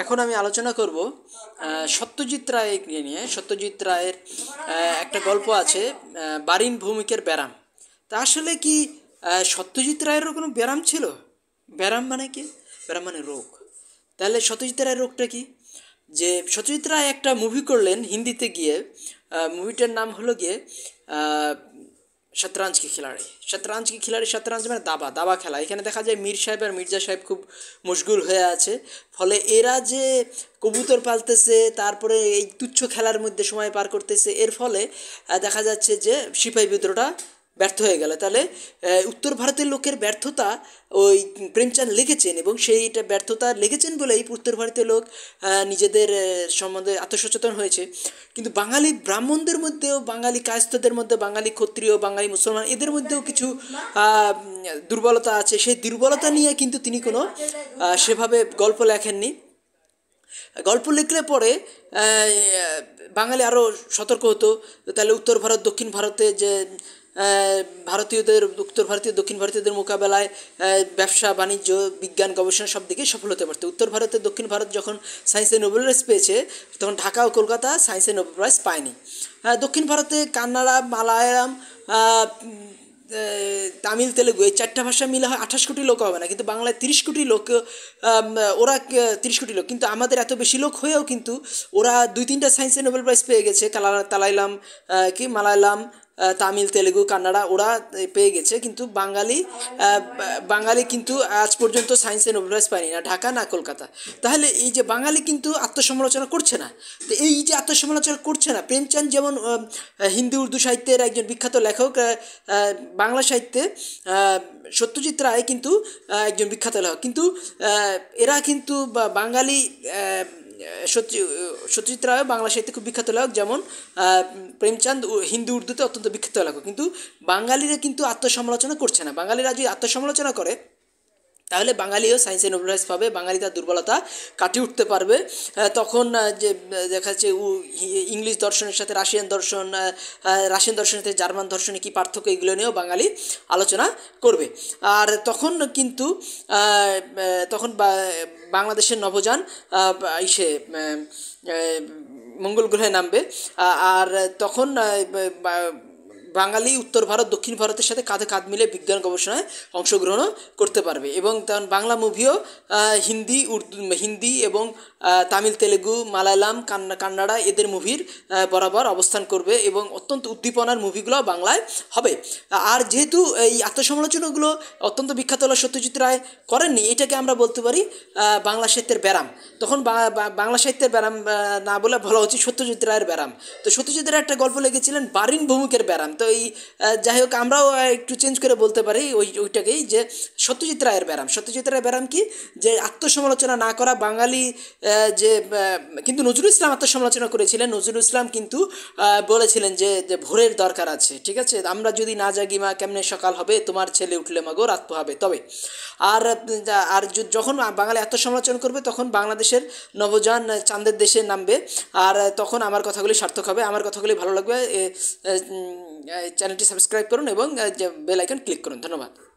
এখন আমি আলোচনা করব সত্যজিৎ রায়কে নিয়ে সত্যজিৎ রায়ের একটা গল্প আছে বারিন ভৌমিকের ব্যারাম তা আসলে কি সত্যজিৎ রায়েরও কোনো ব্যারাম ছিল ব্যারাম মানে কি ব্যারাম মানে রোগ তাহলে সত্যজিৎ রায়ের রোগটা কি যে সত্যজিৎ রায় একটা মুভি করলেন হিন্দিতে গিয়ে মুভিটার নাম হলো গিয়ে শতরঞ্জ খেলাড়ি শতরঞ্জ কি খেলাড়ি শতরঞ্জ মানে দাবা দাবা খেলা এখানে দেখা যায় মীর সাহেব আর মির্জা সাহেব খুব মশগুল হয়ে আছে ফলে এরা যে কবুতর পালতেছে তারপরে এই তুচ্ছ খেলার মধ্যে সময় পার করতেছে এর ফলে দেখা যাচ্ছে যে সিপাহী বিদ্রোহটা ব্যর্থ হয়ে গেল তাহলে উত্তর ভারতের লোকের ব্যর্থতা ওই প্রেমচাঁদ লিখেছেন এবং সেইটা ব্যর্থতা লেগেছেন বলেই উত্তর ভারতের লোক নিজেদের সম্বন্ধে আত্মসচেতন হয়েছে কিন্তু বাঙালি ব্রাহ্মণদের মধ্যেও বাঙালি কায়স্থদের মধ্যে বাঙালি ক্ষত্রিয় বাঙালি মুসলমান এদের মধ্যেও কিছু দুর্বলতা আছে সেই দুর্বলতা নিয়ে কিন্তু তিনি কোনো সেভাবে গল্প লেখেননি গল্প লিখলে পরে বাঙালি আরও সতর্ক হতো তাহলে উত্তর ভারত দক্ষিণ ভারতে যে ভারতীয়দের উত্তর ভারতীয় দক্ষিণ ভারতীয়দের মোকাবেলায় ব্যবসা বাণিজ্য বিজ্ঞান গবেষণা সব দিকে সফল হতে পারত উত্তর ভারতে দক্ষিণ ভারত যখন সায়েন্সে নোবেল প্রাইজ পেয়েছে তখন ঢাকা ও কলকাতা সায়েন্সে নোবেল প্রাইজ পায়নি দক্ষিণ ভারতে কান্নাড়া মালায়ালাম তামিল তেলেগু এই চারটা ভাষা মিলে হয় আঠাশ কোটি লোক হবে না কিন্তু বাংলায় তিরিশ কোটি লোক ওরা তিরিশ কোটি লোক কিন্তু আমাদের এত বেশি লোক হয়েও কিন্তু ওরা দুই তিনটা সায়েন্সে নোবেল প্রাইজ পেয়ে গেছে কালা তালাইলাম কি মালায়ালাম তামিল তেলেগু কান্নাড়া ওরা পেয়ে গেছে কিন্তু বাঙালি বাঙালি কিন্তু আজ পর্যন্ত সায়েন্সে নোবেল প্রাইজ পায়নি না ঢাকা না কলকাতা তাহলে এই যে বাঙালি কিন্তু আত্মসমালোচনা করছে না তো এই যে আত্মসমালোচনা করছে না প্রেমচাঁদ যেমন হিন্দি উর্দু সাহিত্যের একজন বিখ্যাত লেখক বাংলা সাহিত্যে সত্যজিৎ রায় কিন্তু একজন বিখ্যাত লেখক কিন্তু এরা কিন্তু বাঙালি সত্যজিৎ রায় বাংলা সাহিত্যে খুব বিখ্যাত লেখক যেমন প্রেমচাঁদ হিন্দু উর্দুতে অত্যন্ত বিখ্যাত লেখক কিন্তু বাঙালিরা কিন্তু আত্মসমালোচনা করছে না বাঙালিরা যদি আত্মসমালোচনা করে তাহলে বাঙালিও সায়েন্সে নোবেল প্রাইজ পাবে বাঙালি তার দুর্বলতা কাটিয়ে উঠতে পারবে তখন যে দেখা যাচ্ছে ইংলিশ দর্শনের সাথে রাশিয়ান দর্শন রাশিয়ান দর্শনের সাথে জার্মান দর্শনে কী পার্থক্য এগুলো নিয়েও বাঙালি আলোচনা করবে আর তখন কিন্তু তখন বাংলাদেশের নবযান ইসে মঙ্গল গ্রহে নামবে আর তখন বাঙালি উত্তর ভারত দক্ষিণ ভারতের সাথে কাঁধে কাঁধ মিলে বিজ্ঞান গবেষণায় অংশগ্রহণও করতে পারবে এবং তখন বাংলা মুভিও হিন্দি উর্দু হিন্দি এবং তামিল তেলেগু মালায়ালাম কান্নাড়া এদের মুভির বরাবর অবস্থান করবে এবং অত্যন্ত উদ্দীপনার মুভিগুলো বাংলায় হবে আর যেহেতু এই আত্মসমালোচনাগুলো অত্যন্ত বিখ্যাত হলো সত্যজিৎ রায় করেননি এটাকে আমরা বলতে পারি বাংলা সাহিত্যের ব্যারাম তখন বাংলা সাহিত্যের ব্যারাম না বলে বলা উচিত সত্যজিৎ রায়ের ব্যারাম তো সত্যজিৎ রায় একটা গল্প লেগেছিলেন বারিন ভৌমুকের ব্যারাম তো এই যাই হোক আমরাও একটু চেঞ্জ করে বলতে পারি ওই ওইটাকেই যে সত্যজিৎ রায়ের ব্যারাম সত্যজিৎ রায়ের ব্যারাম কি যে আত্মসমালোচনা না করা বাঙালি যে কিন্তু নজরুল ইসলাম আত্মসমালোচনা করেছিলেন নজরুল ইসলাম কিন্তু বলেছিলেন যে ভোরের দরকার আছে ঠিক আছে আমরা যদি না জাগি মা কেমনে সকাল হবে তোমার ছেলে উঠলে মাগো রাত হবে তবে আর আর যখন বাঙালি আত্মসমালোচনা করবে তখন বাংলাদেশের নবজান চাঁদের দেশে নামবে আর তখন আমার কথাগুলি সার্থক হবে আমার কথাগুলি ভালো লাগবে চ্যানেলটি সাবস্ক্রাইব করুন এবং বেল আইকন ক্লিক করুন ধন্যবাদ